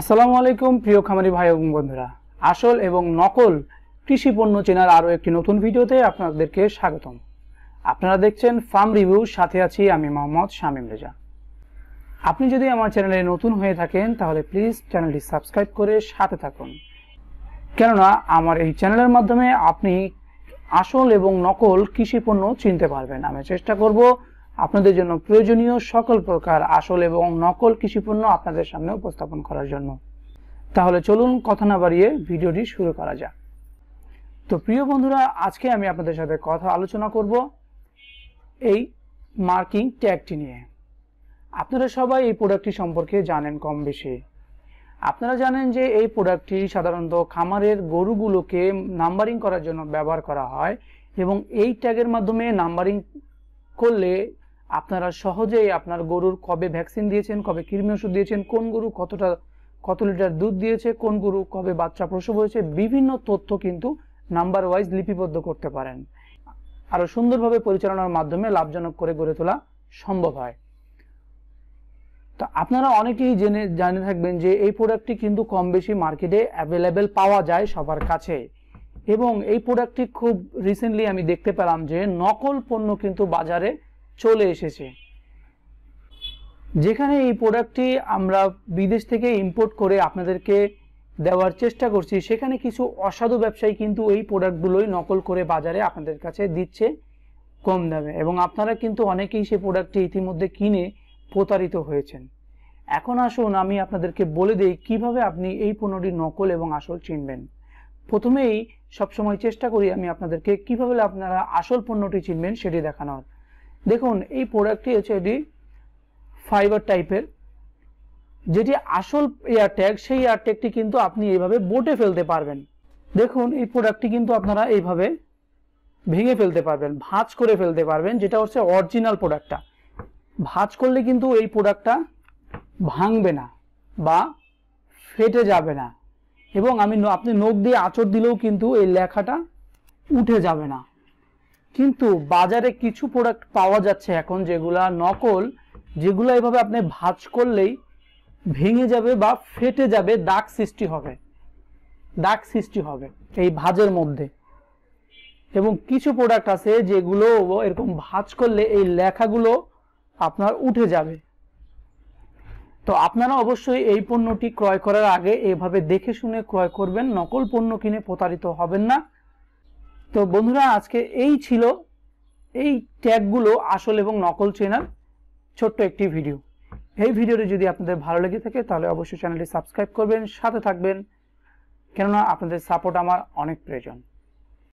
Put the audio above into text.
আসসালামু আলাইকুম প্রিয় খামারি ভাই এবং বন্ধুরা আসল এবং নকল কৃষি পণ্য চেনার আরও একটি নতুন ভিডিওতে আপনাদেরকে স্বাগতম আপনারা দেখছেন ফার্ম রিভিউ সাথে আছি আমি মোহাম্মদ শামীম রেজা আপনি যদি আমার চ্যানেলে নতুন হয়ে থাকেন তাহলে প্লিজ চ্যানেলটি সাবস্ক্রাইব করে সাথে থাকুন কেননা আমার এই চ্যানেলের মাধ্যমে আপনি আসল এবং নকল কৃষি পণ্য চিনতে পারবেন আমি চেষ্টা করব আপনাদের জন্য প্রয়োজনীয় সকল প্রকার আসল এবং নকল কৃষিপণ্য আপনাদের সামনে উপস্থাপন করার জন্য তাহলে চলুন কথা না বাড়িয়ে ভিডিওটি শুরু করা যাক তো প্রিয় বন্ধুরা আজকে আমি আপনাদের সাথে কথা আলোচনা করব এই মার্কিং ট্যাগটি নিয়ে আপনারা সবাই এই প্রোডাক্টটি সম্পর্কে জানেন কম বেশি আপনারা জানেন যে এই প্রোডাক্টটি সাধারণত খামারের গরুগুলোকে নাম্বারিং করার জন্য ব্যবহার করা হয় এবং এই ট্যাগের মাধ্যমে নাম্বারিং করলে আপনারা সহজেই আপনার গরুর কবে ভ্যাকসিন দিয়েছেন কবে কৃমি ওষুধ দিয়েছেন কোন গরু কতটা কত লিটার দুধ দিয়েছে কোন গরু কবে বাচ্চা প্রসব হয়েছে বিভিন্ন তথ্য কিন্তু নাম্বার ওয়াইজ লিপিবদ্ধ করতে পারেন আরও সুন্দরভাবে পরিচালনার মাধ্যমে লাভজনক করে গড়ে তোলা সম্ভব হয় তো আপনারা অনেকেই জেনে জানে থাকবেন যে এই প্রোডাক্টটি কিন্তু কম বেশি মার্কেটে অ্যাভেলেবেল পাওয়া যায় সবার কাছে এবং এই প্রোডাক্টটি খুব রিসেন্টলি আমি দেখতে পেলাম যে নকল পণ্য কিন্তু বাজারে চলে এসেছে যেখানে এই প্রোডাক্টটি আমরা বিদেশ থেকে ইম্পোর্ট করে আপনাদেরকে দেওয়ার চেষ্টা করছি সেখানে কিছু অসাধু ব্যবসায়ী কিন্তু এই প্রোডাক্টগুলোই নকল করে বাজারে আপনাদের কাছে দিচ্ছে কম দামে এবং আপনারা কিন্তু অনেকেই সেই প্রোডাক্টটি ইতিমধ্যে কিনে প্রতারিত হয়েছেন এখন আসুন আমি আপনাদেরকে বলে দিই কিভাবে আপনি এই পণ্যটি নকল এবং আসল চিনবেন প্রথমেই সবসময় চেষ্টা করি আমি আপনাদেরকে কিভাবে আপনারা আসল পণ্যটি চিনবেন সেটি দেখানোর দেখুন এই প্রোডাক্টটি হচ্ছে এটি ফাইবার টাইপের যেটি আসল এয়ারট্যাগ সেই এয়ারট্যাগটি কিন্তু আপনি এইভাবে বোটে ফেলতে পারবেন দেখুন এই প্রোডাক্টটি কিন্তু আপনারা এইভাবে ভেঙে ফেলতে পারবেন ভাঁজ করে ফেলতে পারবেন যেটা হচ্ছে অরিজিনাল প্রোডাক্টটা ভাঁজ করলে কিন্তু এই প্রোডাক্টটা ভাঙবে না বা ফেটে যাবে না এবং আমি আপনি নখ দিয়ে আঁচড় দিলেও কিন্তু এই লেখাটা উঠে যাবে না কিন্তু বাজারে কিছু প্রোডাক্ট পাওয়া যাচ্ছে এখন যেগুলা নকল যেগুলো এভাবে আপনি ভাজ করলেই ভেঙে যাবে বা ফেটে যাবে দাগ সৃষ্টি হবে দাগ সৃষ্টি হবে এই ভাজের মধ্যে এবং কিছু প্রোডাক্ট আছে যেগুলো এরকম ভাজ করলে এই লেখাগুলো আপনার উঠে যাবে তো আপনারা অবশ্যই এই পণ্যটি ক্রয় করার আগে এভাবে দেখে শুনে ক্রয় করবেন নকল পণ্য কিনে প্রতারিত হবেন না তো বন্ধুরা আজকে এই ছিল এই ট্যাগুলো আসল এবং নকল চেনার ছোট্ট একটি ভিডিও এই ভিডিওটি যদি আপনাদের ভালো লেগে থাকে তাহলে অবশ্যই চ্যানেলটি সাবস্ক্রাইব করবেন সাথে থাকবেন কেননা আপনাদের সাপোর্ট আমার অনেক প্রয়োজন